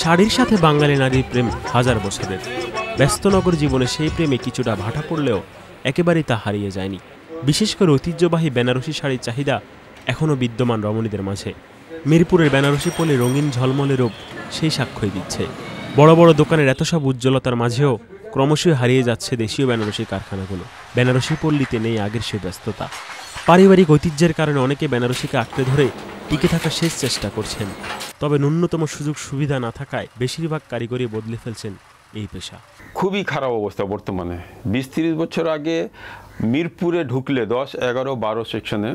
শাড়ির সাথে বাঙালি নারীর প্রেম হাজার বছরের ব্যস্তনগর জীবনে সেই প্রেমে কিছুটা ভাটা পড়লেও একেবারেই তা হারিয়ে যায়নি বিশেষ করে ঐতিহ্যবাহী বেনারসি শাড়ির চাহিদা এখনও বিদ্যমান রমণীদের মাঝে মিরপুরের বেনারসি পলে রঙিন ঝলমলে রূপ সেই সাক্ষ্যই দিচ্ছে বড় বড় দোকানের এত সব উজ্জ্বলতার মাঝেও ক্রমশই হারিয়ে যাচ্ছে দেশীয় বেনারসি কারখানাগুলো বেনারসি পল্লীতে নেই আগের সে ব্যস্ততা পারিবারিক ঐতিহ্যের কারণে অনেকে বেনারসিকে আঁকড়ে ধরে টিকে থাকার শেষ চেষ্টা করছেন তবে ন্যূনতম সুযোগ সুবিধা না থাকায় বেশিরভাগ কারিগরি বদলে ফেলছেন এই পেশা খুবই খারাপ অবস্থা বর্তমানে বিশ তিরিশ বছর আগে মিরপুরে ঢুকলে দশ এগারো বারো সেকশনে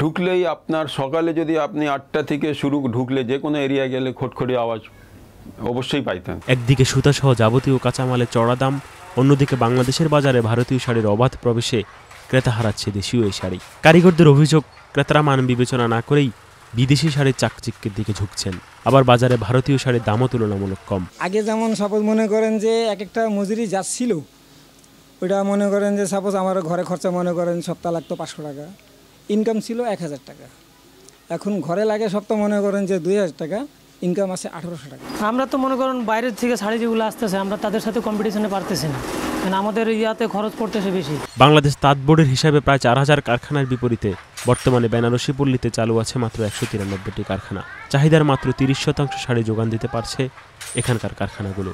ঢুকলেই আপনার সকালে যদি আপনি আটটা থেকে শুরু ঢুকলে যে কোনো এরিয়া গেলে খটখড়ি আওয়াজ অবশ্যই পাইতেন একদিকে সুতাসহ যাবতীয় কাঁচামালের চড়া দাম অন্যদিকে বাংলাদেশের বাজারে ভারতীয় শাড়ির অবাধ প্রবেশে ক্রেতা হারাচ্ছে দেশীয় এই শাড়ি কারিগরদের অভিযোগ ক্রেতারা মান বিবেচনা না করেই বিদেশি শাড়ির চাকচিক্যের দিকে ঝুঁকছেন আবার বাজারে ভারতীয় শাড়ির দামও তুলনামূলক কম আগে যেমন সাপোজ মনে করেন যে এক একটা মজুরি যাচ্ছিল ওইটা মনে করেন যে সাপোজ আমার ঘরে খরচা মনে করেন সপ্তাহ লাগতো পাঁচশো টাকা ইনকাম ছিল এক হাজার টাকা এখন ঘরে লাগে সপ্তাহ মনে করেন যে দুই হাজার টাকা ইনকাম আছে আঠারোশো টাকা আমরা তো মনে করেন বাইরের থেকে শাড়ি যেগুলো আসতেছে আমরা তাদের সাথে কম্পিটিশনে পারতেছি না আমাদের ইয়াতে খরচ পড়তেছে বেশি বাংলাদেশ তাঁত বোর্ডের হিসাবে প্রায় চার হাজার কারখানার বিপরীতে বর্তমানে বেনারসি পল্লীতে চালু আছে মাত্র একশো তিরানব্বইটি কারখানা চাহিদার মাত্র তিরিশ শতাংশ শাড়ি যোগান দিতে পারছে এখানকার কারখানাগুলো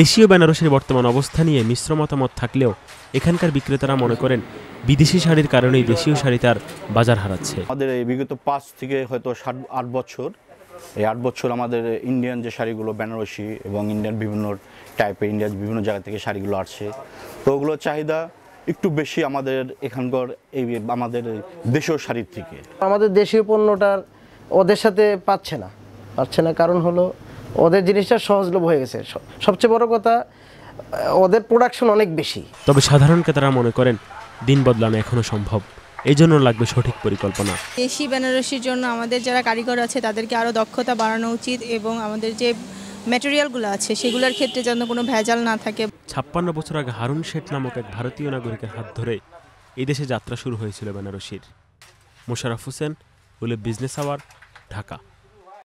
দেশীয় বেনারসির বর্তমান অবস্থা নিয়ে মিশ্র মতামত থাকলেও এখানকার বিক্রেতারা মনে করেন বিদেশি শাড়ির কারণেই দেশীয় শাড়ি তার বাজার হারাচ্ছে আমাদের এই বিগত পাঁচ থেকে হয়তো ষাট আট বছর এই আট বছর আমাদের ইন্ডিয়ান যে শাড়িগুলো বেনারসি এবং ইন্ডিয়ান বিভিন্ন টাইপের ইন্ডিয়ান বিভিন্ন জায়গা থেকে শাড়িগুলো আসছে তো ওগুলোর চাহিদা একটু বেশি আমাদের এখানকার এই আমাদের দেশীয় শাড়ির থেকে আমাদের দেশীয় পণ্যটার ওদের সাথে পাচ্ছে না পাচ্ছে না কারণ হলো ওদের জিনিসটা সহজলভ্য হয়ে গেছে সবচেয়ে বড় কথা ওদের প্রোডাকশন অনেক বেশি তবে সাধারণ ক্রেতারা মনে করেন দিন বদলানো এখনো সম্ভব এই জন্য লাগবে সঠিক পরিকল্পনা দেশি বেনারসির জন্য আমাদের যারা কারিগর আছে তাদেরকে আরও দক্ষতা বাড়ানো উচিত এবং আমাদের যে ম্যাটেরিয়ালগুলো আছে সেগুলোর ক্ষেত্রে যেন কোনো ভেজাল না থাকে ছাপ্পান্ন বছর আগে হারুন শেঠ নামক এক ভারতীয় নাগরিকের হাত ধরে এই দেশে যাত্রা শুরু হয়েছিল বেনারসির মোশারফ হোসেন উলে বিজনেস আওয়ার ঢাকা